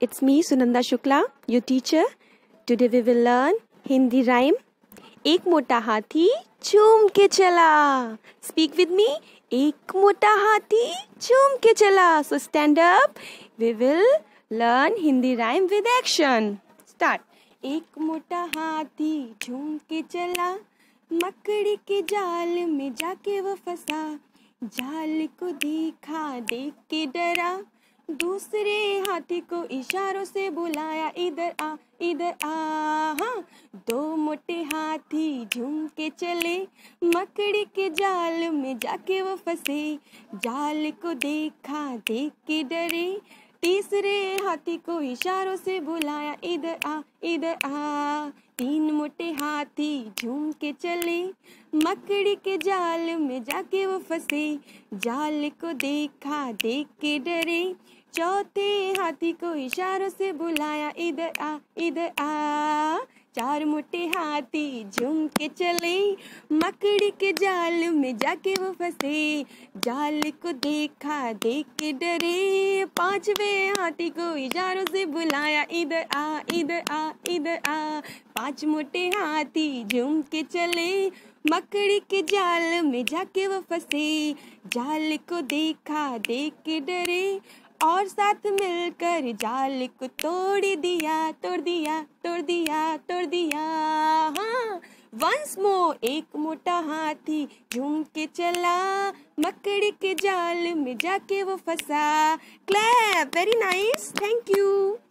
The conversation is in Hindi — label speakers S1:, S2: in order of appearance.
S1: It's me, Sunanda Shukla, your teacher. Today we will learn Hindi rhyme. एक मोटा हाथी चूम के चला स्पीक विद मी एक मोटा हाथी चूम के चला so stand up we will learn Hindi rhyme with action start एक मोटा हाथी चूम के चला मकड़ी के जाल में जाके वो फंसा जाल को देखा देख के डरा दूसरे हाथी को इशारों से बुलाया इधर आ इधर आ हाँ दो मोटे हाथी झूम के चले मकड़ी के जाल में जाके वो फंसे जाल को देखा देख के डरे तीसरे हाथी को इशारों से बुलाया इधर आ इधर आ तीन मोटे हाथी झूम के चले मकड़ी के जाल में जाके वो फंसे जाल को देखा देख के डरे चौथे हाथी को इशारों से बुलाया इधर आ इधर आ चार मोटे हाथी झूम के चले मकड़ी के जाल में जाके वो फंसे जाल को देखा देख के डरे पांचवे हाथी को इजारों से बुलाया इधर आ इधर आ इधर आ पांच मोटे हाथी झूम के चले मकड़ी के जाल में जाके वो फंसे जाल को देखा देख के डरे और साथ मिलकर जाल को तोड़ दिया तोड़ दिया तोड़ दिया तोड़ दिया हाँ वंस मो एक मोटा हाथी झूम के चला मकड़ी के जाल में जाके वो फंसा clap very nice thank you